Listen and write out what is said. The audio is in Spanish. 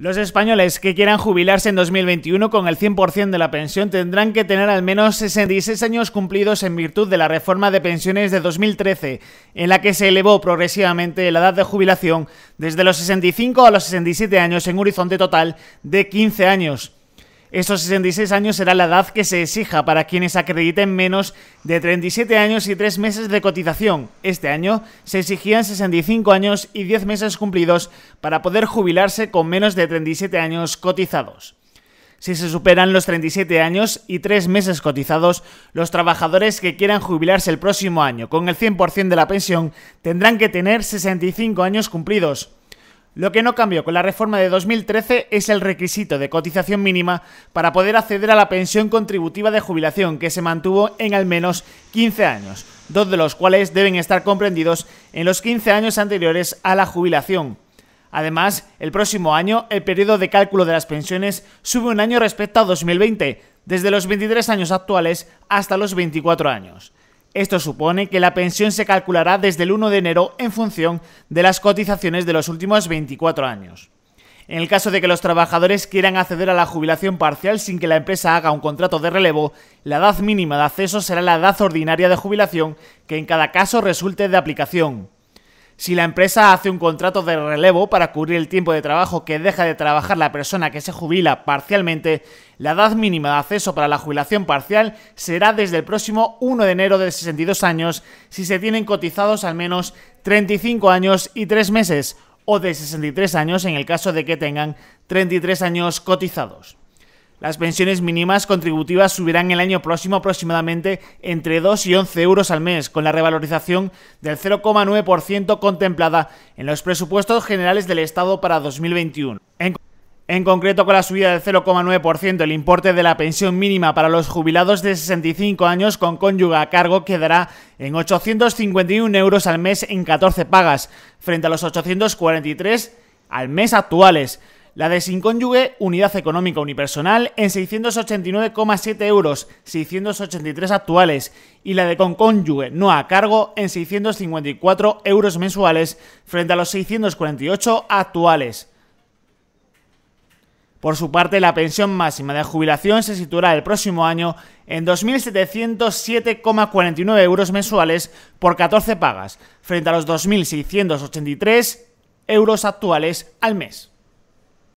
Los españoles que quieran jubilarse en 2021 con el 100% de la pensión tendrán que tener al menos 66 años cumplidos en virtud de la reforma de pensiones de 2013, en la que se elevó progresivamente la edad de jubilación desde los 65 a los 67 años en un horizonte total de 15 años. Estos 66 años será la edad que se exija para quienes acrediten menos de 37 años y 3 meses de cotización. Este año se exigían 65 años y 10 meses cumplidos para poder jubilarse con menos de 37 años cotizados. Si se superan los 37 años y 3 meses cotizados, los trabajadores que quieran jubilarse el próximo año con el 100% de la pensión tendrán que tener 65 años cumplidos. Lo que no cambió con la reforma de 2013 es el requisito de cotización mínima para poder acceder a la pensión contributiva de jubilación que se mantuvo en al menos 15 años, dos de los cuales deben estar comprendidos en los 15 años anteriores a la jubilación. Además, el próximo año el periodo de cálculo de las pensiones sube un año respecto a 2020, desde los 23 años actuales hasta los 24 años. Esto supone que la pensión se calculará desde el 1 de enero en función de las cotizaciones de los últimos 24 años. En el caso de que los trabajadores quieran acceder a la jubilación parcial sin que la empresa haga un contrato de relevo, la edad mínima de acceso será la edad ordinaria de jubilación, que en cada caso resulte de aplicación. Si la empresa hace un contrato de relevo para cubrir el tiempo de trabajo que deja de trabajar la persona que se jubila parcialmente, la edad mínima de acceso para la jubilación parcial será desde el próximo 1 de enero de 62 años si se tienen cotizados al menos 35 años y 3 meses, o de 63 años en el caso de que tengan 33 años cotizados. Las pensiones mínimas contributivas subirán el año próximo aproximadamente entre 2 y 11 euros al mes, con la revalorización del 0,9% contemplada en los presupuestos generales del Estado para 2021. En concreto, con la subida del 0,9%, el importe de la pensión mínima para los jubilados de 65 años con cónyuga a cargo quedará en 851 euros al mes en 14 pagas, frente a los 843 al mes actuales. La de sin cónyuge, unidad económica unipersonal, en 689,7 euros, 683 actuales. Y la de con cónyuge no a cargo, en 654 euros mensuales, frente a los 648 actuales. Por su parte, la pensión máxima de jubilación se situará el próximo año en 2.707,49 euros mensuales por 14 pagas, frente a los 2.683 euros actuales al mes.